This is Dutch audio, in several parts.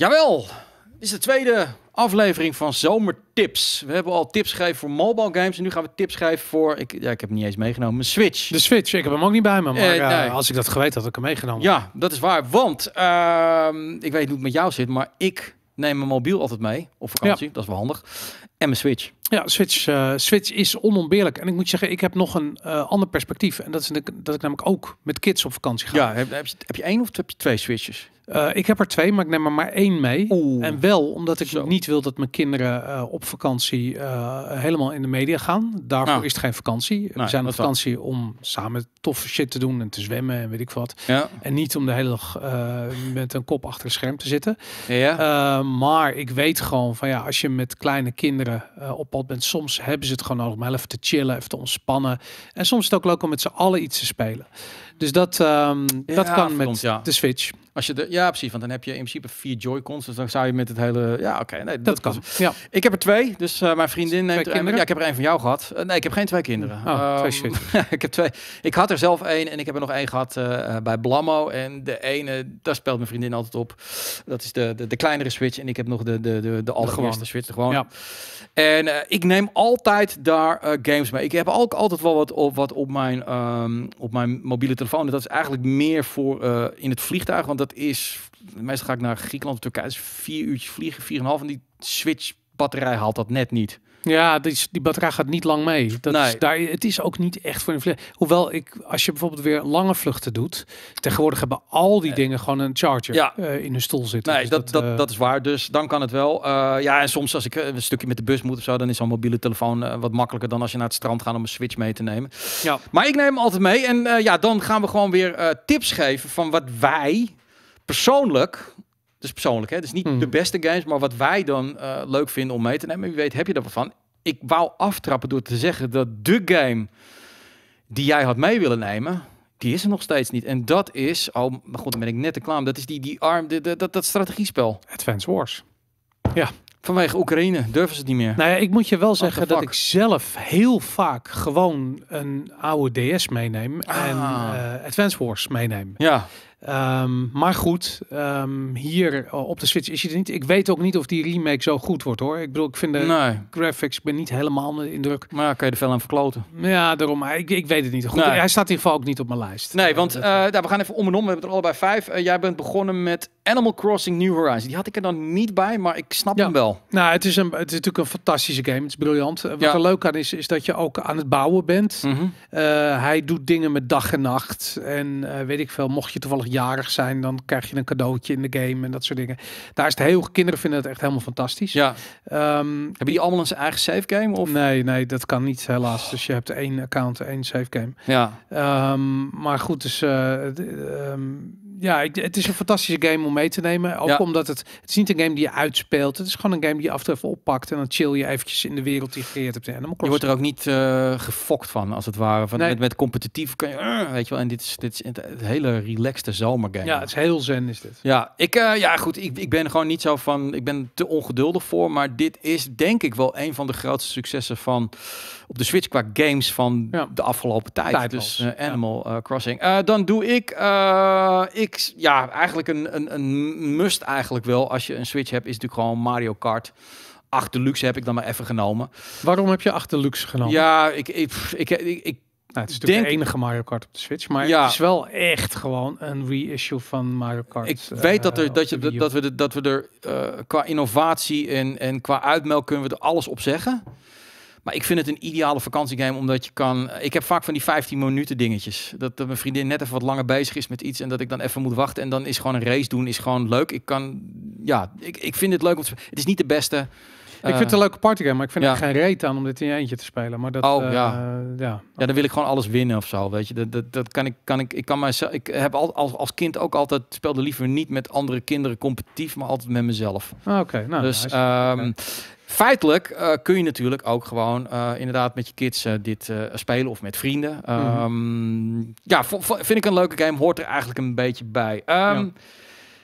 Jawel, dit is de tweede aflevering van Zomertips. We hebben al tips gegeven voor mobile games en nu gaan we tips geven voor... Ik, ja, ik heb niet eens meegenomen, mijn Switch. De Switch, ik heb hem ook niet bij me, maar eh, eh, als ik dat geweten had, had ik hem meegenomen. Ja, dat is waar, want ehm, ik weet niet hoe het met jou zit, maar ik neem mijn mobiel altijd mee op vakantie, dat is wel handig. En mijn Switch. Ja, Switch, eh, Switch is onontbeerlijk. En ik moet zeggen, ik heb nog een ander perspectief. En dat is dat ik namelijk ook met kids op vakantie ga. Ja, heb, heb, je, heb je één of heb je twee Switches? Eh, ik heb er twee, maar ik neem er maar één mee. En wel omdat ik niet wil dat mijn kinderen eh, op vakantie eh, helemaal in de media gaan. Daarvoor ah. is het geen vakantie. We zijn op vakantie om samen toffe shit te doen en te zwemmen en weet ik wat. En niet om de hele dag met een kop achter het scherm te zitten. Ja. maar ik weet gewoon van ja, als je met kleine kinderen op pad bent, soms hebben ze het gewoon nodig om even te chillen, even te ontspannen. En soms is het ook leuk om met z'n allen iets te spelen. Dus dat, um, dat kan met de Switch. Als je de, ja, precies. Want dan heb je in principe vier Joy-Cons. Dus dan zou je met het hele... Ja, oké. nee, dat, kan. Ja. Ik heb er twee. Dus eh, mijn vriendin neemt Ja, ik heb er één van jou gehad. Eh, nee, ik heb geen twee kinderen. Oh, twee ehm, ik heb twee. Ik had er zelf één en ik heb er nog één gehad eh, bij Blammo. En de ene, daar speelt mijn vriendin altijd op. Dat is de, de, de kleinere Switch. En ik heb nog de, de, de, de Switch. Gewoon. Ja. En ik neem altijd daar games mee. Ik heb ook altijd wel wat op, wat op, mijn, ehm, op mijn mobiele telefoon. En dat is eigenlijk meer voor in het vliegtuig. Want dat is meestal ga ik naar Griekenland of Turkije, is vier uurtjes vliegen, vier en half. En die switch batterij haalt dat net niet. Ja, die, die batterij gaat niet lang mee. Dat daar, het is ook niet echt voor een vlucht. Hoewel, ik, als je bijvoorbeeld weer lange vluchten doet, tegenwoordig hebben al die eh, dingen gewoon een charger eh, in hun stoel zitten. Nee, dus dat, dat, eh, dat, is waar. Dus dan kan het wel. ja, en soms als ik een stukje met de bus moet of zo, dan is zo'n mobiele telefoon wat makkelijker dan als je naar het strand gaat om een switch mee te nemen. Ja. Maar ik neem hem altijd mee. En ja, dan gaan we gewoon weer tips geven van wat wij persoonlijk, dus persoonlijk, hè, is niet mhm. de beste games, maar wat wij dan eh, leuk vinden om mee te nemen. Wie weet, heb je daar wat van? Ik wou aftrappen door te zeggen dat de game die jij had mee willen nemen, die is er nog steeds niet. En dat is, oh mijn god, dan ben ik net te klaar. Dat is die, die arm, de, de, dat, dat strategiespel. Advance Wars. Ja. Vanwege Oekraïne durven ze het niet meer. Nou ja, ik moet je wel zeggen dat ik zelf heel vaak gewoon een oude DS meeneem en ah. Eh, Advance Wars meeneem. Ja. Ehm, maar goed, ehm, hier eh, op de Switch is je er niet. Ik weet ook niet of die remake zo goed wordt hoor. Ik bedoel, ik vind de graphics, ik ben niet helemaal de indruk. Maar ja, kan je er veel aan verkloten. Ja, daarom. Ik, ik weet het niet. Goed, Hij staat in ieder geval ook niet op mijn lijst. Nee, want uh, we gaan even om en om. We hebben er allebei vijf. Eh, jij bent begonnen met Animal Crossing New Horizons. Die had ik er dan niet bij, maar ik snap hem wel. Nou, het is, een, het is natuurlijk een fantastische game. Het is briljant. Wat er leuk aan is, is dat je ook aan het bouwen bent. Mhm. hij doet dingen met dag en nacht. En weet ik veel, mocht je toevallig jarig zijn, dan krijg je een cadeautje in de game en dat soort dingen. Daar is het heel, kinderen vinden het echt helemaal fantastisch. Ja. Ehm, Hebben die allemaal een eigen save game? Of? Nee, nee, dat kan niet helaas. Dus je hebt één account, één save game. Ja. Ehm, maar goed, dus... Eh, ehm, ja, het is een fantastische game om mee te nemen. Ook omdat het, het is niet een game die je uitspeelt. Het is gewoon een game die je af en toe oppakt. En dan chill je eventjes in de wereld die je gecreëerd hebt. En dan je wordt er ook niet eh, gefokt van, als het ware. Van, met, met competitief kan je, eh, weet je wel. En dit is, dit het hele relaxte zomergame. Ja, het is heel zen is dit. Ja, ik, eh, ja goed, ik, ik ben gewoon niet zo van, ik ben te ongeduldig voor. Maar dit is denk ik wel een van de grootste successen van, op de Switch qua games van de afgelopen tijd. Dus Animal Crossing. dan doe ik, ik ja, eigenlijk een, een, een must eigenlijk wel. Als je een Switch hebt, is natuurlijk gewoon Mario Kart. 8 Deluxe heb ik dan maar even genomen. Waarom heb je 8 Deluxe genomen? Ja, ik, ik, ik, ik, nou, het is natuurlijk Denk... de enige Mario Kart op de Switch, maar ja. het is wel echt gewoon een reissue van Mario Kart. Ik weet dat, er, eh, dat, je, dat, we, de, dat we er eh, qua innovatie en, en qua uitmelk kunnen we er alles op zeggen. Maar ik vind het een ideale vakantiegame, omdat je kan... Ik heb vaak van die 15 minuten dingetjes. Dat, mijn vriendin net even wat langer bezig is met iets en dat ik dan even moet wachten. En dan is gewoon een race doen, is gewoon leuk. Ik kan... Ja, ik, ik vind het leuk. Om te... Het is niet de beste... Ik vind het een eh, leuke partygame, maar ik vind ja. er geen reet aan om dit in je eentje te spelen. Maar dat, oh, eh, ja. ja. ja. dan wil ik gewoon alles winnen of zo, weet je. Dat, dat, dat kan ik, kan ik, ik kan mijzelf, ik heb al, als, als kind ook altijd, speelde liever niet met andere kinderen competitief, maar altijd met mezelf. Ah, oké, nou, dus, ehm, feitelijk eh, kun je natuurlijk ook gewoon eh, inderdaad met je kids eh, dit spelen of met vrienden. Mhm. Ehm, ja, vind ik een leuke game. Hoort er eigenlijk een beetje bij. Ehm,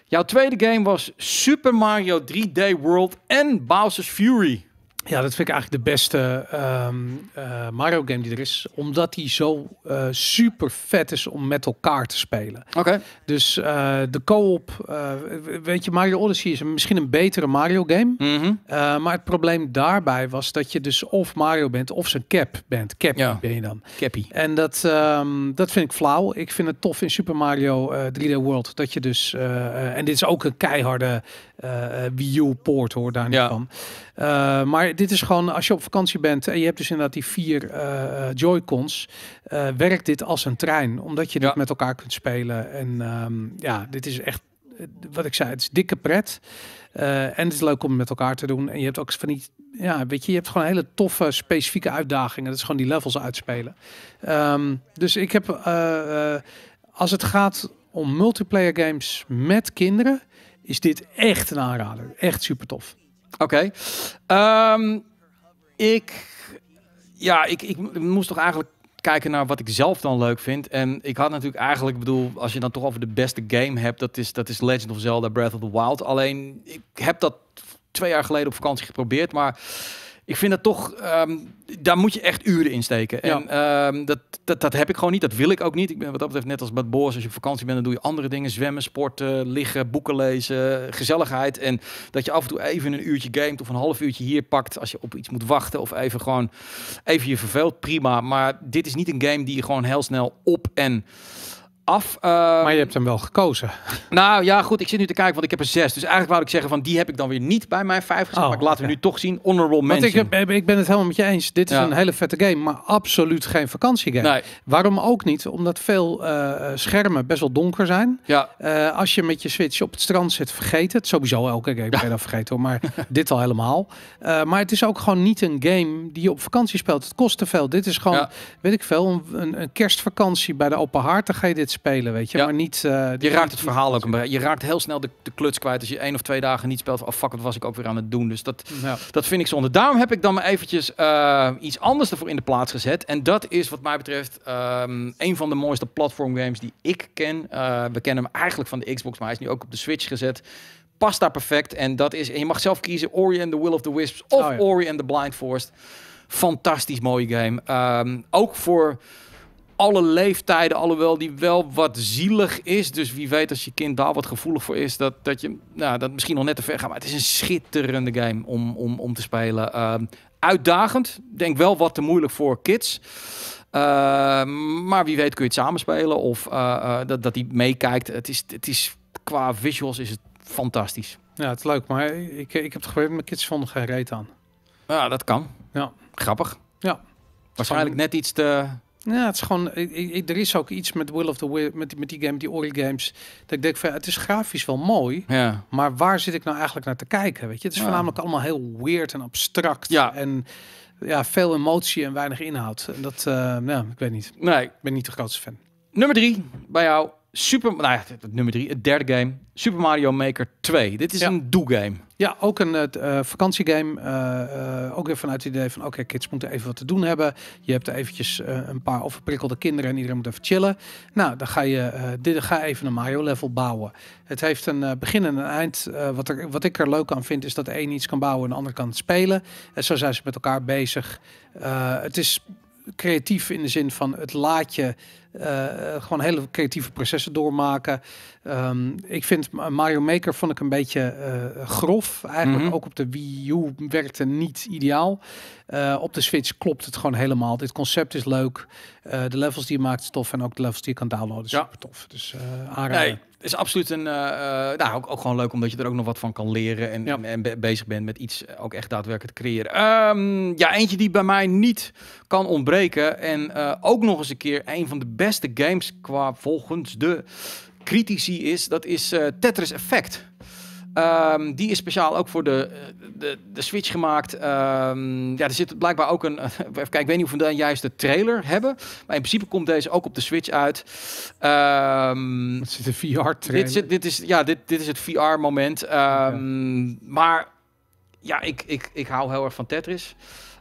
jouw tweede game was Super Mario 3D World en Bowser's Fury. Ja, dat vind ik eigenlijk de beste ehm, eh, Mario game die er is. Omdat die zo uh, super vet is om met elkaar te spelen. Oké. Dus eh, de co-op... weet je, Mario Odyssey is misschien een betere Mario game. Mhm. maar het probleem daarbij was dat je dus of Mario bent of zijn cap bent. Cappy ben je dan. Cappy. En dat, ehm, dat vind ik flauw. Ik vind het tof in Super Mario 3D World dat je dus... en dit is ook een keiharde Wii U-poort hoor, daar niet van. maar dit is gewoon, als je op vakantie bent en je hebt dus inderdaad die vier uh, Joy-Cons, eh, werkt dit als een trein, omdat je dat met elkaar kunt spelen. En ehm, ja, dit is echt, eh, wat ik zei, het is dikke pret. en het is leuk om met elkaar te doen. En je hebt ook van die, ja, weet je, je hebt gewoon hele toffe specifieke uitdagingen. Dat is gewoon die levels uitspelen. Ehm, dus ik heb, als het gaat om multiplayer games met kinderen, is dit echt een aanrader. Echt super tof. Oké. Ehm, ik, ja, ik, ik moest toch eigenlijk kijken naar wat ik zelf dan leuk vind. En ik had natuurlijk eigenlijk, bedoel, als je dan toch over de beste game hebt, dat is, dat is Legend of Zelda Breath of the Wild. Alleen, ik heb dat twee jaar geleden op vakantie geprobeerd, maar ik vind dat toch, ehm, daar moet je echt uren in steken. En ehm, dat, dat, dat heb ik gewoon niet, dat wil ik ook niet. Ik ben wat dat betreft net als met Boris, als je op vakantie bent, dan doe je andere dingen. Zwemmen, sporten, liggen, boeken lezen, gezelligheid. En dat je af en toe even een uurtje game of een half uurtje hier pakt als je op iets moet wachten. Of even gewoon, even je verveelt, prima. Maar dit is niet een game die je gewoon heel snel op en af. maar je ehm, hebt hem wel gekozen. Nou ja, goed. Ik zit nu te kijken, want ik heb een zes. Dus eigenlijk wou ik zeggen van die heb ik dan weer niet bij mijn vijf gezet. Oh, maar ik laten we nu toch zien. Honorable want mention. Ik, ik ben het helemaal met je eens. Dit is een hele vette game, maar absoluut geen vakantiegame. Nee. Waarom ook niet? Omdat veel eh, schermen best wel donker zijn. Ja. Eh, als je met je Switch op het strand zit, vergeet het. Sowieso elke game ben je dat vergeten maar dit al helemaal. Eh, maar het is ook gewoon niet een game die je op vakantie speelt. Het kost te veel. Dit is gewoon, weet ik veel, een, een, kerstvakantie bij de je Dit spelen, weet je. Maar niet, eh, je raakt het verhaal ook een beetje. Je raakt heel snel de, de kluts kwijt als je één of twee dagen niet speelt. Of oh, fuck, wat was ik ook weer aan het doen. Dus dat, dat vind ik zonde. Daarom heb ik dan maar eventjes eh, iets anders ervoor in de plaats gezet. En dat is wat mij betreft ehm, een van de mooiste platform games die ik ken. Eh, we kennen hem eigenlijk van de Xbox, maar hij is nu ook op de Switch gezet past daar perfect. En dat is, je mag zelf kiezen: Ori and the Will of the Wisps of oh Ori and the Blind Forest. Fantastisch mooie game. Ehm, ook voor alle leeftijden, alhoewel die wel wat zielig is. Dus wie weet als je kind daar wat gevoelig voor is, dat, dat je nou, dat misschien nog net te ver gaat. Maar het is een schitterende game om, om, om te spelen. Uh, uitdagend, denk wel wat te moeilijk voor kids. Ehm, maar wie weet kun je het samenspelen of eh, eh, dat, dat hij meekijkt. Het is, het is, qua visuals is het fantastisch. Ja, het is leuk, maar ik, ik heb het geprobeerd, mijn kids vonden geen reet aan. Ja, dat kan. Ja. Grappig. Ja. Waarschijnlijk net iets te ja, het is gewoon. Ik, er is ook iets met Will of the Will, met, met die game, die Ori games. Dat ik denk van het is grafisch wel mooi. Ja. Maar waar zit ik nou eigenlijk naar te kijken? Weet je, het is voornamelijk allemaal heel weird en abstract. Ja. En ja, veel emotie en weinig inhoud. En dat, uh, nou, ik weet niet. Nee. Ik ben niet de grootste fan. Nummer drie bij jou. Super, nou ja, nummer drie, het derde game, Super Mario Maker 2. Dit is een do-game. Ja, ook een uh, vakantiegame. Eh, eh, ook weer vanuit het idee van, oké, kids moeten even wat te doen hebben. Je hebt eventjes een paar overprikkelde kinderen en iedereen moet even chillen. Nou, dan ga je dit, ga even een Mario-level bouwen. Het heeft een begin en een eind. wat, er, wat ik er leuk aan vind, is dat de een iets kan bouwen en de ander kan spelen. En zo zijn ze met elkaar bezig. het is creatief in de zin van het laat je eh, eh, gewoon hele creatieve processen doormaken. Ehm, ik vind Mario Maker vond ik een beetje eh, grof. Eigenlijk mhm. ook op de Wii U werkte niet ideaal. op de Switch klopt het gewoon helemaal. Dit concept is leuk. de levels die je maakt is tof. En ook de levels die je kan downloaden is ja. super tof. Dus aanraden is absoluut een, uh, nou, ook, gewoon leuk omdat je er ook nog wat van kan leren en, en bezig bent met iets eh, ook echt daadwerkelijk te creëren. Ehm, ja, eentje die bij mij niet kan ontbreken en ook nog eens een keer een van de beste games qua volgens de critici is, dat is Tetris Effect. Ehm, die is speciaal ook voor de, de, de Switch gemaakt. Ehm, ja, er zit blijkbaar ook een. Even kijken, ik weet niet of we dan juist de trailer hebben. Maar in principe komt deze ook op de Switch uit. Um, ehm, het zit een VR-trailer. Dit, dit, is, ja, dit, dit is het VR-moment. Maar ja, ik, ik, ik hou heel erg van Tetris.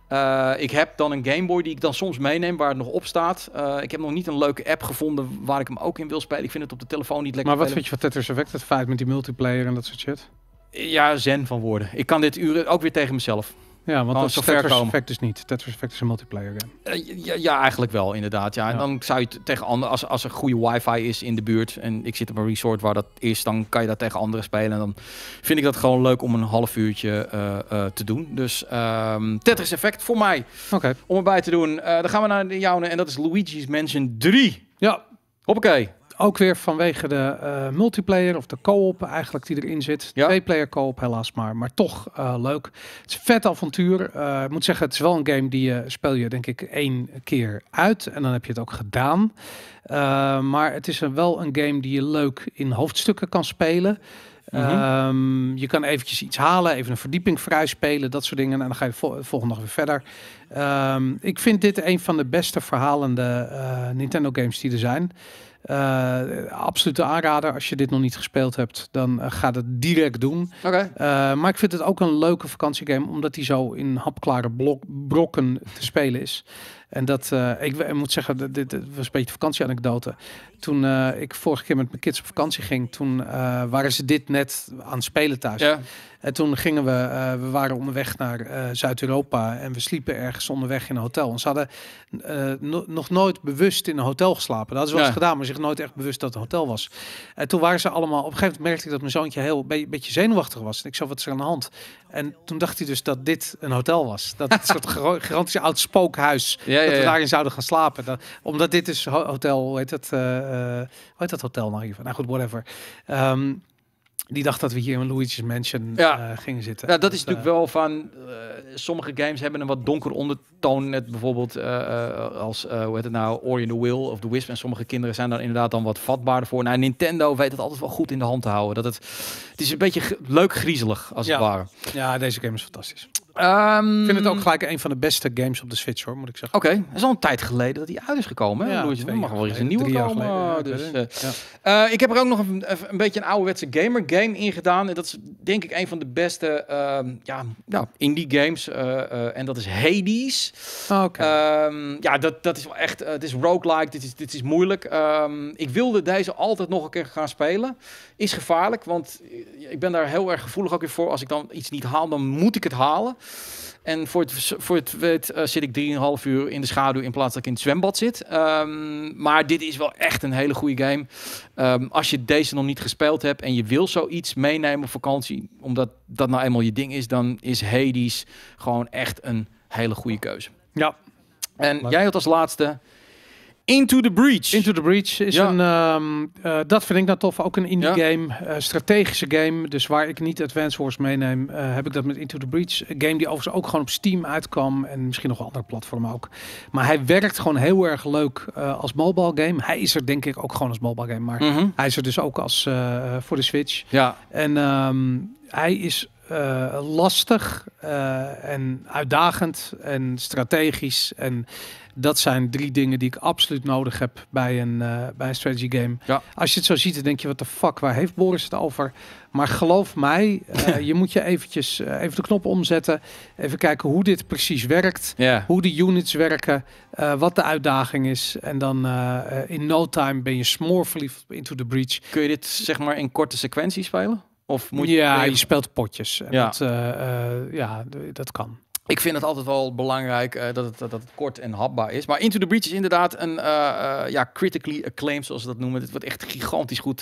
Eh, ik heb dan een gameboy die ik dan soms meeneem waar het nog op staat. Eh, ik heb nog niet een leuke app gevonden waar ik hem ook in wil spelen. Ik vind het op de telefoon niet lekker. Maar wat vind je van Tetris Effect? Het feit met die multiplayer en dat soort shit? Ja, zen van woorden. Ik kan dit uren ook weer tegen mezelf. Ja, want dat Tetris Effect is niet. Tetris Effect is een multiplayer game. Eh, ja, ja, eigenlijk wel, inderdaad. Ja. En dan zou je tegen anderen, als, als er goede wifi is in de buurt en ik zit op een resort waar dat is, dan kan je dat tegen anderen spelen. En dan vind ik dat gewoon leuk om een half uurtje eh, eh, te doen. Dus ehm, Tetris Effect voor mij. Oké. Om erbij te doen. dan gaan we naar de jouwe en dat is Luigi's Mansion 3. Ja. Hoppakee ook weer vanwege de eh, multiplayer of de co-op eigenlijk die erin zit. Ja. Twee-player co-op helaas maar, maar toch eh, leuk. Het is vet avontuur. Eh, ik moet zeggen, het is wel een game die je speel je denk ik één keer uit en dan heb je het ook gedaan. maar het is wel een game die je leuk in hoofdstukken kan spelen. Mhm. Ehm, je kan eventjes iets halen, even een verdieping vrij spelen, dat soort dingen. En dan ga je volgende dag weer verder. Ehm, ik vind dit een van de beste verhalende Nintendo games die er zijn. Uh, absolute aanrader. Als je dit nog niet gespeeld hebt, dan uh, ga dat direct doen. Eh, maar ik vind het ook een leuke vakantiegame, omdat die zo in hapklare blok brokken te spelen is. En dat, ik, ik, moet zeggen, dit, dit, was een beetje vakantieanekdote. Toen ik vorige keer met mijn kids op vakantie ging, toen waren ze dit net aan het spelen thuis. En toen gingen we, we waren onderweg naar Zuid-Europa en we sliepen ergens onderweg in een hotel. En ze hadden nog nooit bewust in een hotel geslapen. Dat hadden ze wel eens gedaan, maar ze nooit echt bewust dat het een hotel was. En toen waren ze allemaal, op een gegeven moment merkte ik dat mijn zoontje heel een beetje zenuwachtig was. En ik zag wat is er aan de hand? En toen dacht hij dus dat dit een hotel was. Dat het een soort gigantisch oud spookhuis. dat we daarin zouden gaan slapen. Dat, omdat dit is dus hotel, hoe heet dat, uh, eh, eh, hoe heet dat hotel nou even? Nou goed, whatever. Ehm, die dacht dat we hier in Luigi's Mansion eh, gingen zitten. Ja, dat is natuurlijk eh, wel van... Eh, sommige games hebben een wat donker ondertoon. Net bijvoorbeeld als, hoe heet het nou, Ori and the Will of the Wisp. En sommige kinderen zijn daar inderdaad dan wat vatbaarder voor. Nou, Nintendo weet het altijd wel goed in de hand te houden. Dat het, het is een beetje leuk griezelig, als het ware. Ja, deze game is fantastisch. Ehm, ik vind het ook gelijk een van de beste games op de Switch hoor, moet ik zeggen. Oké, is al een tijd geleden dat hij uit is gekomen. Ja, mag wel eens een nieuwe komen. Ja, dus, eh, eh, ik heb er ook nog een, een beetje een ouderwetse gamer game in gedaan. En dat is denk ik een van de beste ehm, ja, nou, indie games. Eh, en dat is Hades. Ah, ehm, ja, dat, dat is wel echt, het is roguelike, dit is, dit is moeilijk. ik wilde deze altijd nog een keer gaan spelen. Is gevaarlijk, want ik ben daar heel erg gevoelig ook weer voor. Als ik dan iets niet haal, dan moet ik het halen. En voor het, voor het weet uh, zit ik 3,5 uur in de schaduw in plaats dat ik in het zwembad zit. Ehm, maar dit is wel echt een hele goede game. Ehm, als je deze nog niet gespeeld hebt en je wil zoiets meenemen op vakantie, omdat dat nou eenmaal je ding is, dan is Hades gewoon echt een hele goede keuze. Ja. En jij had als laatste Into the Breach. Into the Breach is een, ehm, eh, dat vind ik nou tof, ook een indie game, eh, strategische game. Dus waar ik niet Advance Wars meeneem, eh, heb ik dat met Into the Breach. Een game die overigens ook gewoon op Steam uitkwam en misschien nog wel andere platformen ook. Maar hij werkt gewoon heel erg leuk als mobile game. Hij is er denk ik ook gewoon als mobile game, maar mhm. hij is er dus ook als voor de Switch. Ja. En ehm, hij is lastig en uitdagend en strategisch en dat zijn drie dingen die ik absoluut nodig heb bij een, eh, bij een strategy game. Als je het zo ziet, dan denk je, wat de fuck, waar heeft Boris het over? Maar geloof mij, eh, je moet je eventjes eh, even de knop omzetten. Even kijken hoe dit precies werkt. Hoe de units werken. wat de uitdaging is. En dan in no time ben je smoorverliefd into the breach. Kun je dit zeg maar in korte sequenties spelen? Of moet je... Ja, je speelt potjes. ja. ja, dat kan. Ik vind het altijd wel belangrijk eh, dat, het, dat het kort en hapbaar is. Maar Into the Breach is inderdaad een eh, eh, ja, critically acclaimed, zoals ze dat noemen. Het wordt echt gigantisch goed.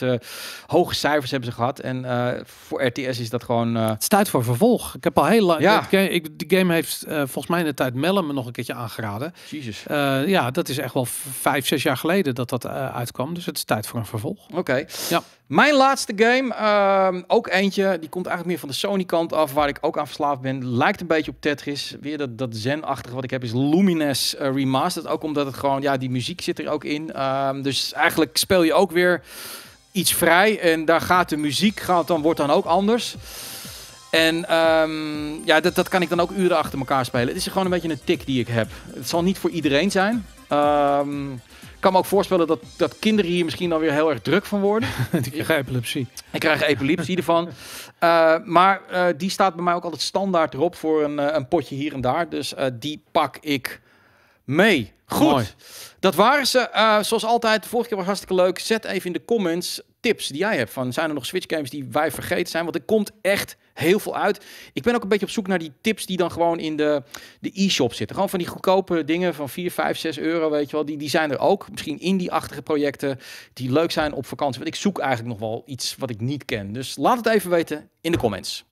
hoge cijfers hebben ze gehad. En voor RTS is dat gewoon... Het tijd voor vervolg. Ik heb al heel lang... Ja. Ik, die game heeft volgens mij in de tijd Mellen me nog een keertje aangeraden. Jezus. ja, dat is echt wel vijf, zes jaar geleden dat dat uitkwam. Dus het is tijd voor een vervolg. Oké. Ja. Mijn laatste game, ehm, ook eentje, die komt eigenlijk meer van de Sony-kant af, waar ik ook aan verslaafd ben. Lijkt een beetje op Tetris. Weer dat, dat zen-achtige wat ik heb is Lumines eh, Remastered. Ook omdat het gewoon, ja, die muziek zit er ook in. Ehm, dus eigenlijk speel je ook weer iets vrij en daar gaat de muziek, gaat dan, wordt dan ook anders. En um, ja, dat, dat kan ik dan ook uren achter elkaar spelen. Het is gewoon een beetje een tik die ik heb. Het zal niet voor iedereen zijn. Um, kan me ook voorstellen dat, dat kinderen hier misschien dan weer heel erg druk van worden. die krijgen epilepsie. Ik krijg epilepsie ervan. Eh, maar eh, die staat bij mij ook altijd standaard erop voor een, eh, een potje hier en daar. Dus die pak ik mee. Goed, dat waren ze. Eh, zoals altijd, de vorige keer was hartstikke leuk. Zet even in de comments tips die jij hebt. Van, zijn er nog Switch games die wij vergeten zijn? Want er komt echt heel veel uit. Ik ben ook een beetje op zoek naar die tips die dan gewoon in de e-shop zitten. Gewoon van die goedkope dingen van 4, 5, 6 euro, weet je wel. Die, die zijn er ook. Misschien die achtige projecten die leuk zijn op vakantie. Want ik zoek eigenlijk nog wel iets wat ik niet ken. Dus laat het even weten in de comments.